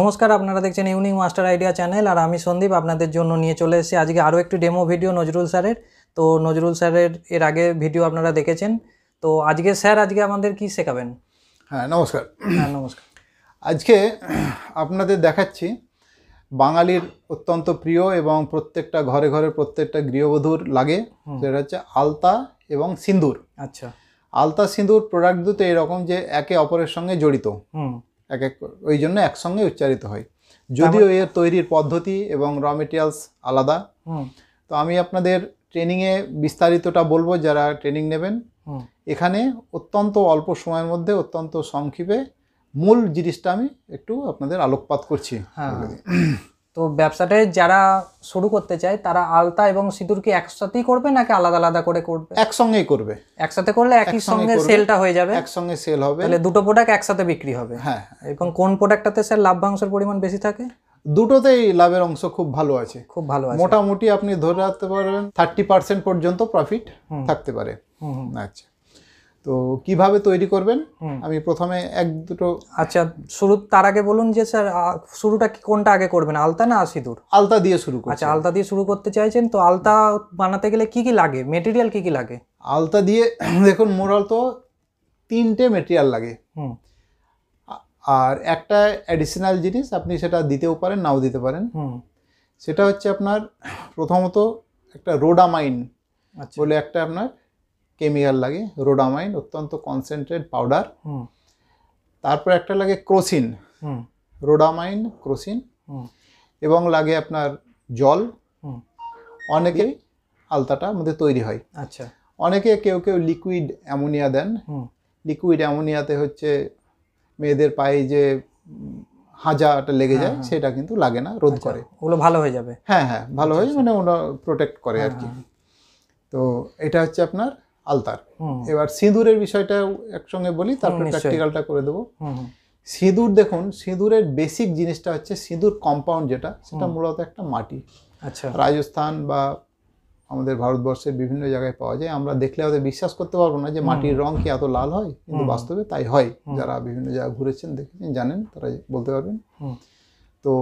নমস্কার আপনারা দেখছেন ইউনিক মাস্টার আইডিয়া চ্যানেল আর আমি সন্দীপ আপনাদের জন্য নিয়ে চলে এসেছি আজকে আরও একটি ডেমো ভিডিও নজরুল স্যারের তো নজরুল স্যারের এর আগে ভিডিও আপনারা দেখেছেন তো আজকে স্যার আজকে আমাদের কি শেখাবেন হ্যাঁ নমস্কার হ্যাঁ নমস্কার আজকে আপনাদের দেখাচ্ছি বাঙালির অত্যন্ত প্রিয় এবং প্রত্যেকটা ঘরে ঘরে প্রত্যেকটা গৃহবধূর লাগে সেটা হচ্ছে আলতা এবং সিঁদুর আচ্ছা আলতা সিঁদুর প্রোডাক্ট দুটো এরকম যে একে অপরের সঙ্গে জড়িত হুম এক এক ওই জন্য একসঙ্গে উচ্চারিত হয় যদিও এর তৈরির পদ্ধতি এবং র মেটেরিয়ালস আলাদা তো আমি আপনাদের ট্রেনিংয়ে বিস্তারিতটা বলবো যারা ট্রেনিং নেবেন এখানে অত্যন্ত অল্প সময়ের মধ্যে অত্যন্ত সংক্ষেপে মূল জিনিসটা আমি একটু আপনাদের আলোকপাত করছি হ্যাঁ। তো ব্যবসাটা যারা শুরু করতে চায় তারা আলতা এবং সিঁদুর কি একসাথেই করবে নাকি আলাদা আলাদা করে করবে একসঙ্গেই করবে একসাথে করলে একই সঙ্গে সেলটা হয়ে যাবে একসঙ্গে সেল হবে তাহলে দুটো প্রোডাক্ট একসাথে বিক্রি হবে হ্যাঁ, হ্যাঁ এবং কোন প্রোডাক্টটাতে স্যার লাভ্যাংশের পরিমাণ বেশি থাকে দুটোতেই লাভের অংশ খুব ভালো আছে খুব ভালো আছে মোটামুটি আপনি ধরে রাখতে পারবেন থার্টি পার্সেন্ট পর্যন্ত প্রফিট থাকতে পারে আচ্ছা তো কিভাবে তৈরি করবেন আমি প্রথমে এক দুটো আচ্ছা শুরু তার আগে বলুন যে স্যার শুরুটা কি কোনটা আগে করবেন আলতা না আসিদুর আলতা দিয়ে শুরু আচ্ছা আলতা দিয়ে শুরু করতে চাইছেন তো আলতা বানাতে গেলে কি কি লাগে মেটেরিয়াল কি কি লাগে আলতা দিয়ে দেখুন মোরাল তো তিনটে মেটেরিয়াল লাগে আর একটা অ্যাডিশনাল জিনিস আপনি সেটা দিতেও পারেন নাও দিতে পারেন সেটা হচ্ছে আপনার প্রথমত একটা রোডামাইন আচ্ছা। বলে একটা আপনার কেমিক্যাল লাগে রোডামাইন অত্যন্ত কনসেন্ট্রেট পাউডার তারপর একটা লাগে ক্রোসিন রোডামাইন ক্রোসিন এবং লাগে আপনার জল অনেকেই আলতাটা মধ্যে তৈরি হয় আচ্ছা অনেকে কেউ কেউ লিকুইড অ্যামোনিয়া দেন লিকুইড অ্যামোনিয়াতে হচ্ছে মেয়েদের পায়ে যে হাজাটা লেগে যায় হ্যাঁ, হ্যাঁ। সেটা কিন্তু লাগে না রোধ আচ্ছা। করে ওগুলো ভালো হয়ে যাবে হ্যাঁ হ্যাঁ ভালো আচ্ছা, হয়ে আচ্ছা। মানে ওরা প্রোটেক্ট করে হ্যাঁ, আর কি তো এটা হচ্ছে আপনার আলতার এবার সিঁদুরের বিষয়টাও একসঙ্গে বলি তারপর প্র্যাকটিক্যালটা করে দেবো সিঁদুর দেখুন সিঁদুরের বেসিক জিনিসটা হচ্ছে সিঁদুর কম্পাউন্ড যেটা সেটা মূলত একটা মাটি আচ্ছা রাজস্থান বা আমাদের ভারতবর্ষের বিভিন্ন জায়গায় পাওয়া যায় আমরা দেখলে হয়তো বিশ্বাস করতে পারবো না যে মাটির রং কি এত লাল হয় কিন্তু বাস্তবে তাই হয় যারা বিভিন্ন জায়গায় ঘুরেছেন দেখেছেন জানেন তারা বলতে পারবেন তো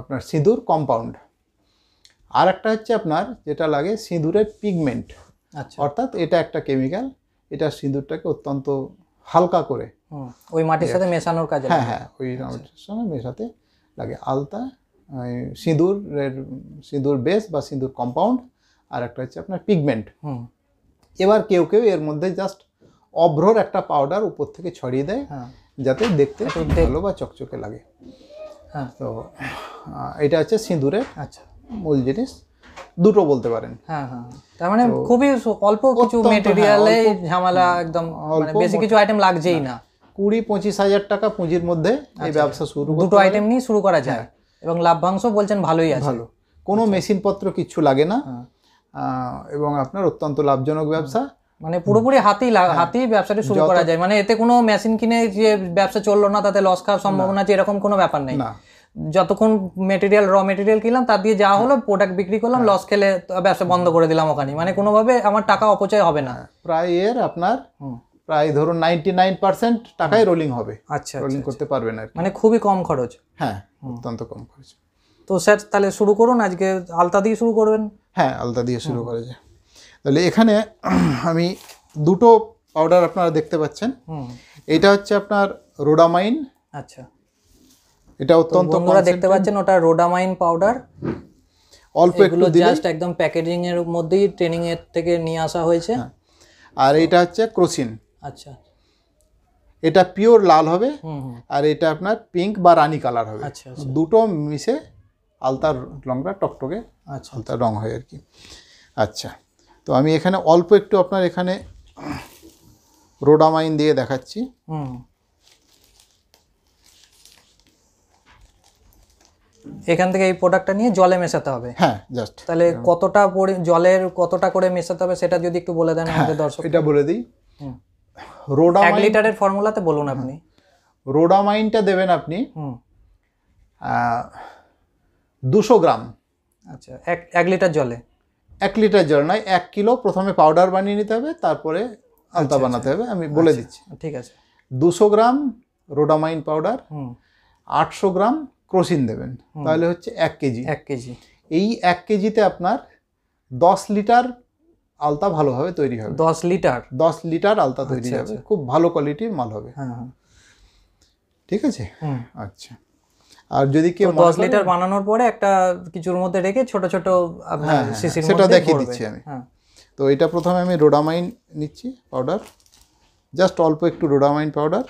আপনার সিঁদুর কম্পাউন্ড আর একটা হচ্ছে আপনার যেটা লাগে সিঁদুরের পিগমেন্ট আচ্ছা। অর্থাৎ এটা একটা কেমিক্যাল এটা সিঁদুরটাকে অত্যন্ত হালকা করে ওই মাটির সাথে মেশানোর কাজে হ্যাঁ হ্যাঁ ওই আচ্ছা। মাটির সঙ্গে মেশাতে লাগে আলতা সিঁদুরের সিঁদুর বেস বা সিঁদুর কম্পাউন্ড আর একটা হচ্ছে আপনার পিগমেন্ট এবার কেউ কেউ এর মধ্যে জাস্ট অভ্রর একটা পাউডার উপর থেকে ছড়িয়ে দেয় হ্যাঁ। যাতে দেখতে ভালো বা চকচকে লাগে হ্যাঁ। তো এটা হচ্ছে সিঁদুরের আচ্ছা মূল জিনিস দুটো বলতে পারেন হ্যাঁ, হ্যাঁ, হ্যাঁ। তার মানে খুবই অল্প কিছু মেটেরিয়ালে ঝামেলা একদম মানে বেশি কিছু আইটেম লাগছেই না কুড়ি পঁচিশ হাজার টাকা পুঁজির মধ্যে এই আচ্ছা, আচ্ছা। ব্যবসা শুরু দুটো আইটেম নিয়ে শুরু করা যায় এবং লাভ্যাংশ বলছেন ভালোই আছে ভালো কোনো আচ্ছা। মেশিনপত্র কিচ্ছু লাগে না এবং আপনার অত্যন্ত লাভজনক ব্যবসা মানে পুরোপুরি হাতেই হাতেই ব্যবসাটি শুরু করা যায় মানে এতে কোনো মেশিন কিনে যে ব্যবসা চললো না তাতে লস খাওয়ার সম্ভাবনা আছে এরকম কোনো ব্যাপার নেই না যতক্ষণ মেটেরিয়াল র মেটেরিয়াল কিনলাম তার দিয়ে যা হলো প্রোডাক্ট বিক্রি করলাম লস হ্যাঁ। খেলে ব্যবসা বন্ধ করে দিলাম ওখানে মানে কোনোভাবে আমার টাকা অপচয় হবে না হ্যাঁ, প্রায় এর আপনার প্রায় ধরুন নাইনটি নাইন পার্সেন্ট টাকাই রোলিং হবে আচ্ছা রোলিং আচ্ছা, আচ্ছা। করতে পারবেন আর মানে খুবই কম খরচ হ্যাঁ অত্যন্ত কম খরচ তো স্যার তাহলে শুরু করুন আজকে আলতা দিয়ে শুরু করবেন হ্যাঁ আলতা দিয়ে শুরু করা যায় তাহলে এখানে আমি দুটো পাউডার আপনারা দেখতে পাচ্ছেন এটা হচ্ছে আপনার রোডামাইন আচ্ছা এটা অত্যন্ত আপনারা দেখতে পাচ্ছেন ওটা রোডামাইন পাউডার অল্প একটু দিলে জাস্ট একদম প্যাকেজিং এর মধ্যেই ট্রেনিং এর থেকে নিয়ে আসা হয়েছে হ্যাঁ। আর এটা হচ্ছে ক্রোসিন আচ্ছা এটা পিওর লাল হবে আর এটা আপনার পিঙ্ক বা রানি কালার হবে আচ্ছা, আচ্ছা। দুটো মিশে আলতার লংটা টকটকে আচ্ছা আলতার রং হয় আর কি আচ্ছা তো আমি এখানে অল্প একটু আপনার এখানে রোডামাইন দিয়ে দেখাচ্ছি হুম এখান থেকে এই প্রোডাক্টটা নিয়ে জলে মেশাতে হবে হ্যাঁ জাস্ট তাহলে কতটা জলের কতটা করে মেশাতে হবে সেটা যদি একটু বলে দেন আমাদের হ্যাঁ, দর্শক এটা বলে দিই রোডামাইন এক লিটারের ফর্মুলাতে বলুন আপনি রোডামাইনটা হ্যাঁ। দেবেন আপনি দুশো গ্রাম আচ্ছা এক এক লিটার জলে এক লিটার জল নয় এক কিলো প্রথমে পাউডার বানিয়ে নিতে হবে তারপরে আচ্ছা, আলতা আচ্ছা। বানাতে হবে আমি বলে আচ্ছা, দিচ্ছি ঠিক আছে দুশো গ্রাম রোডামাইন পাউডার আটশো গ্রাম ক্রোসিন দেবেন তাহলে হচ্ছে এক কেজি এক কেজি এই এক কেজিতে আপনার দশ লিটার আলতা ভালোভাবে তৈরি হবে দশ লিটার দশ লিটার আলতা আচ্ছা, তৈরি হবে আচ্ছা। খুব ভালো কোয়ালিটির মাল হবে হ্যাঁ, হ্যাঁ। ঠিক আছে আচ্ছা আর যদি কেউ দশ লিটার বানানোর পরে একটা কিছুর মধ্যে রেখে ছোট ছোট হ্যাঁ, হ্যাঁ, সেটা দেখিয়ে দিচ্ছি আমি তো এটা প্রথমে আমি রোডামাইন নিচ্ছি পাউডার জাস্ট অল্প একটু রোডামাইন পাউডার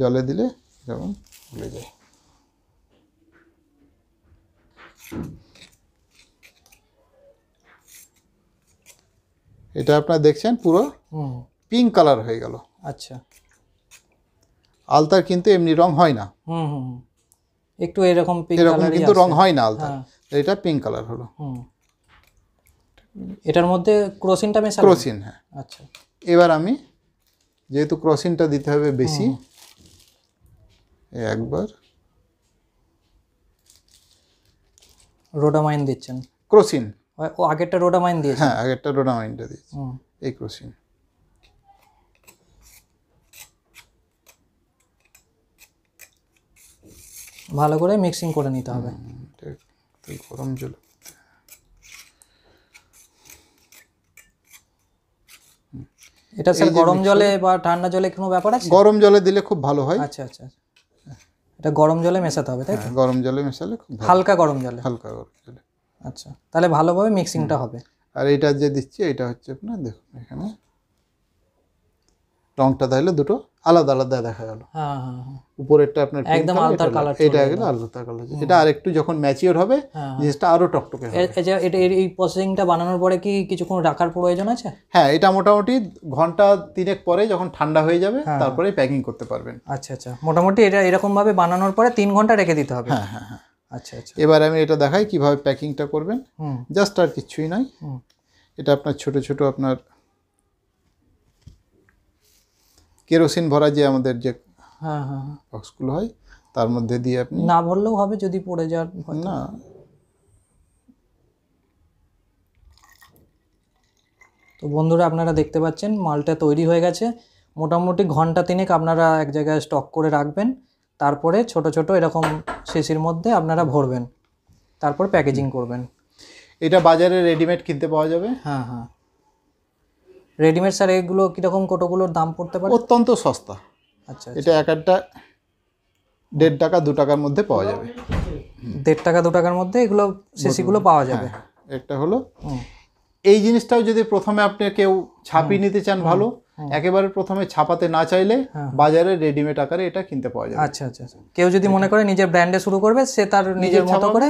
জলে দিলে যেমন ভুলে যায় এটা আপনারা দেখছেন পুরো পিঙ্ক কালার হয়ে গেল আচ্ছা আলতার কিন্তু এমনি রং হয় না একটু এরকম এরকম কিন্তু রং হয় না আলতার হ্যাঁ। এটা পিঙ্ক কালার হলো এটার মধ্যে ক্রসিনটা মেশাবো ক্রসিন হ্যাঁ আচ্ছা এবার আমি যেহেতু ক্রসিনটা দিতে হবে বেশি একবার রোডামাইন দিচ্ছেন ক্রোসিন ও আগেরটা রোডামাইন দিয়েছে হ্যাঁ আগেরটা রোডামাইনটা দিয়েছে এই ক্রোসিন ভালো করে মিক্সিং করে নিতে হবে গরম জল এটা স্যার গরম জলে বা ঠান্ডা জলে কোনো ব্যাপার আছে গরম জলে দিলে খুব ভালো হয় আচ্ছা আচ্ছা, আচ্ছা। এটা গরম জলে মেশাতে হবে তাই তো হ্যাঁ, গরম জলে মেশালে খুব হালকা গরম জলে হালকা গরম জলে আচ্ছা তাহলে ভালোভাবে মিক্সিংটা হবে আর এটা যে দিচ্ছি এটা হচ্ছে আপনার দেখুন এখানে রংটা তাহলে দুটো আলাদা আলাদা দেখা গেল হ্যাঁ, হ্যাঁ, হ্যাঁ। উপরেরটা আপনার একদম আলাদা কালার এটা একদম আলাদা কালার এটা আরেকটু যখন ম্যাচিওর হবে জিনিসটা আরো টকটকে হবে এটা এই প্রসেসিংটা বানানোর পরে কি কিছুক্ষণ রাখার প্রয়োজন আছে হ্যাঁ এটা মোটামুটি ঘন্টা তিনেক পরে যখন ঠান্ডা হয়ে যাবে তারপরে প্যাকিং করতে পারবেন আচ্ছা আচ্ছা মোটামুটি এটা এরকম ভাবে বানানোর পরে তিন ঘন্টা রেখে দিতে হবে হ্যাঁ হ্যাঁ হ্যাঁ আচ্ছা আচ্ছা এবার আমি এটা দেখাই কিভাবে প্যাকিংটা করবেন জাস্ট আর কিছুই নয় এটা আপনার ছোট ছোট আপনার কেরোসিন ভরা যে আমাদের যে হ্যাঁ, হ্যাঁ হ্যাঁ বক্সগুলো হয় তার মধ্যে দিয়ে আপনি না ভরলেও হবে যদি পড়ে যাওয়ার না তো বন্ধুরা আপনারা দেখতে পাচ্ছেন মালটা তৈরি হয়ে গেছে মোটামুটি ঘন্টা তিনেক আপনারা এক জায়গায় স্টক করে রাখবেন তারপরে ছোট ছোট এরকম শেষের মধ্যে আপনারা ভরবেন তারপর প্যাকেজিং করবেন এটা বাজারে রেডিমেড কিনতে পাওয়া যাবে হ্যাঁ হ্যাঁ রেডিমেড স্যার এগুলো কীরকম কোটোগুলোর দাম পড়তে পারে অত্যন্ত সস্তা আচ্ছা, আচ্ছা এটা এক একটা দেড় টাকা দু টাকার মধ্যে পাওয়া যাবে দেড় টাকা দু টাকার মধ্যে এগুলো সিসিগুলো পাওয়া যাবে হ্যাঁ, হ্যাঁ। একটা হলো এই জিনিসটাও যদি প্রথমে আপনি কেউ ছাপিয়ে নিতে চান ভালো একেবারে প্রথমে ছাপাতে না চাইলে হ্যাঁ। বাজারে রেডিমেড আকারে এটা কিনতে পাওয়া যায় আচ্ছা, আচ্ছা আচ্ছা কেউ যদি মনে করে নিজের ব্র্যান্ডে শুরু করবে সে তার নিজের মতো করে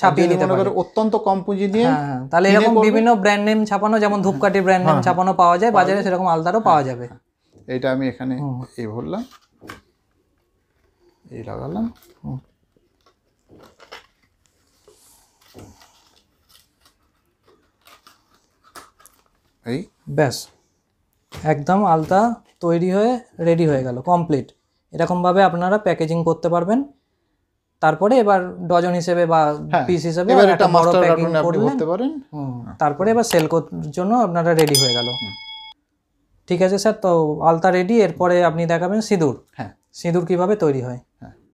ছাপিয়ে নিতে পারে অত্যন্ত কম পুঁজি দিয়ে হ্যাঁ, হ্যাঁ, হ্যাঁ। তাহলে এরকম বিভিন্ন ব্র্যান্ড নেম ছাপানো যেমন ধূপকাঠি ব্র্যান্ড নেম ছাপানো পাওয়া যায় বাজারে সেরকম আলতারও পাওয়া যাবে এটা আমি এখানে এই ভরলাম এই লাগালাম এই ব্যাস একদম আলতা তৈরি হয়ে রেডি হয়ে গেল কমপ্লিট এরকমভাবে আপনারা প্যাকেজিং করতে পারবেন তারপরে এবার ডজন হিসেবে বা পিস হ্যাঁ, হিসেবে একটা বড় প্যাকিং করতে পারেন হ্যাঁ। তারপরে এবার সেল করার জন্য আপনারা রেডি হয়ে গেল ঠিক আছে স্যার তো আলতা রেডি এরপরে আপনি দেখাবেন সিঁদুর হ্যাঁ সিঁদুর কিভাবে তৈরি হয় হ্যাঁ